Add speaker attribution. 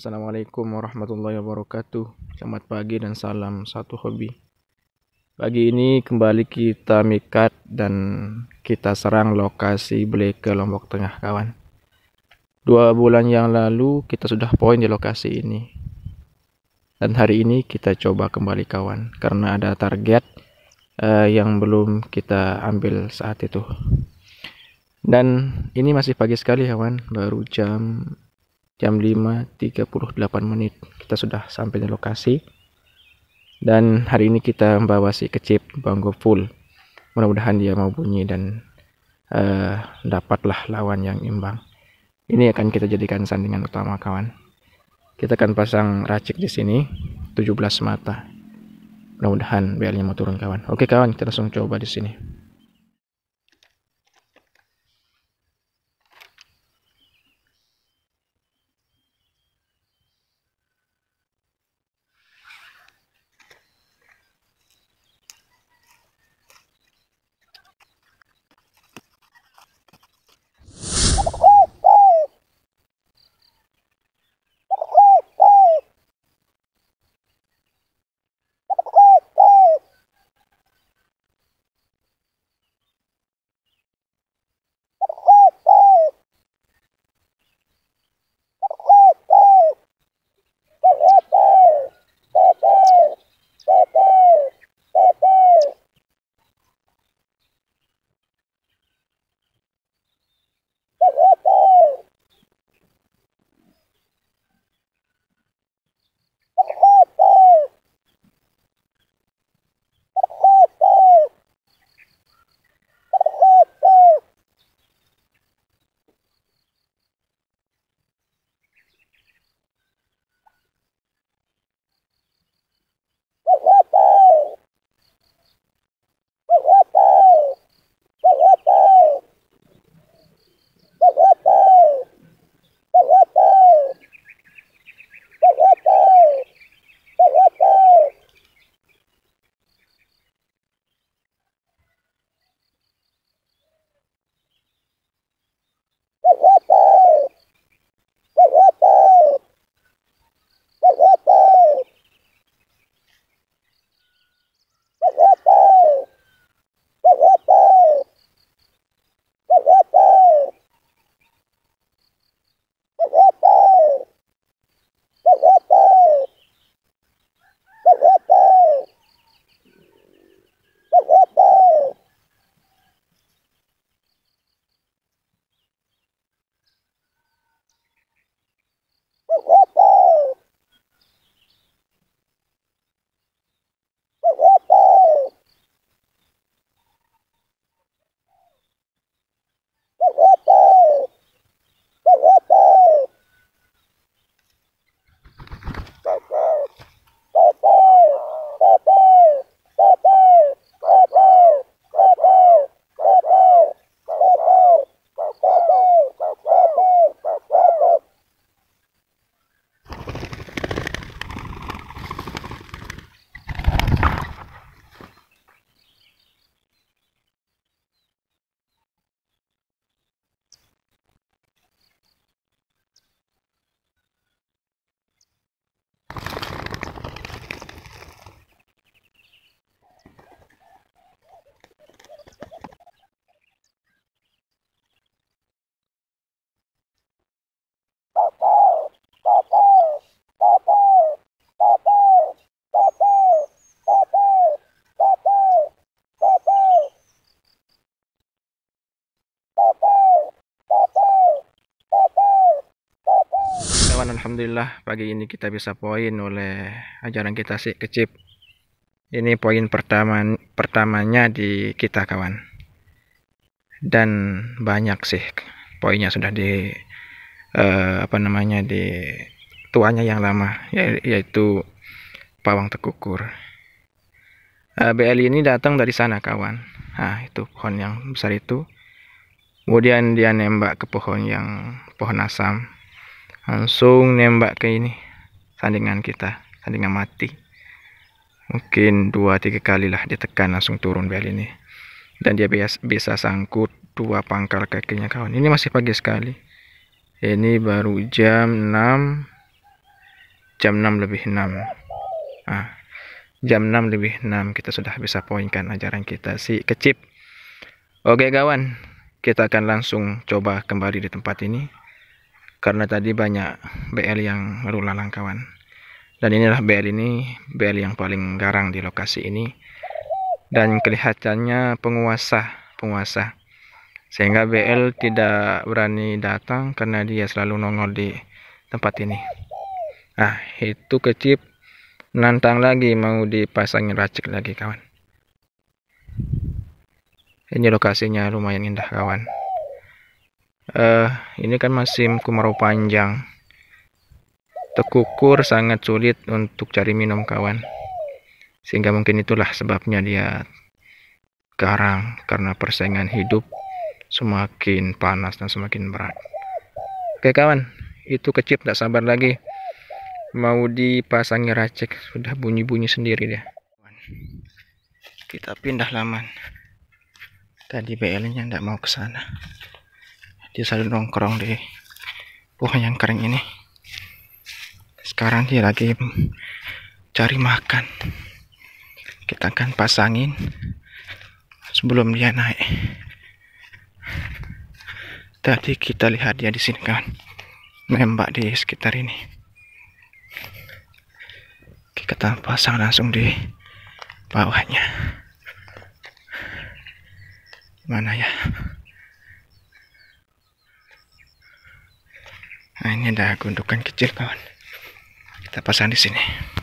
Speaker 1: Assalamualaikum warahmatullahi wabarakatuh Selamat pagi dan salam satu hobi Pagi ini kembali kita mikat dan kita serang lokasi ke Lombok Tengah kawan Dua bulan yang lalu kita sudah poin di lokasi ini Dan hari ini kita coba kembali kawan Karena ada target uh, yang belum kita ambil saat itu dan ini masih pagi sekali kawan, baru jam jam 5.38 menit kita sudah sampai di lokasi dan hari ini kita membawa si kecip Bongo Full mudah-mudahan dia mau bunyi dan uh, dapatlah lawan yang imbang ini akan kita jadikan sandingan utama kawan kita akan pasang racik di sini 17 mata mudah-mudahan BL-nya mau turun kawan oke kawan kita langsung coba di sini teman-teman Alhamdulillah pagi ini kita bisa poin oleh ajaran kita si kecip ini poin pertama pertamanya di kita kawan dan banyak sih poinnya sudah di eh, apa namanya di tuanya yang lama ya, yaitu pawang tekukur eh, BL ini datang dari sana kawan nah itu pohon yang besar itu kemudian dia nembak ke pohon yang pohon asam langsung nembak ke ini sandingan kita sandingan mati mungkin dua tiga kali lah ditekan langsung turun bel ini dan dia bias, bisa sangkut dua pangkal kakinya kawan ini masih pagi sekali ini baru jam 6 jam 6 lebih 6 ah, jam 6 lebih 6 kita sudah bisa poinkan ajaran kita si kecip oke kawan kita akan langsung coba kembali di tempat ini karena tadi banyak BL yang lalu-lalang kawan dan inilah BL ini BL yang paling garang di lokasi ini dan kelihatannya penguasa penguasa sehingga BL tidak berani datang karena dia selalu nongol di tempat ini nah itu kecip nantang lagi mau dipasangin racik lagi kawan ini lokasinya lumayan indah kawan uh, ini kan masih kemarau panjang. Tekukur sangat sulit untuk cari minum kawan. Sehingga mungkin itulah sebabnya dia karang karena persaingan hidup semakin panas dan semakin berat. Oke kawan, itu kecil tak sabar lagi. Mau dipasangi racik, sudah bunyi-bunyi sendiri dia. Kita pindah laman. Tadi BL-nya tidak mau ke sana dia selalu nongkrong di pohon yang kering ini sekarang dia lagi cari makan kita akan pasangin sebelum dia naik tadi kita lihat dia di sini kan nembak di sekitar ini kita pasang langsung di bawahnya mana ya Nah, ini ada gundukan kecil kawan. Kita pasang di sini.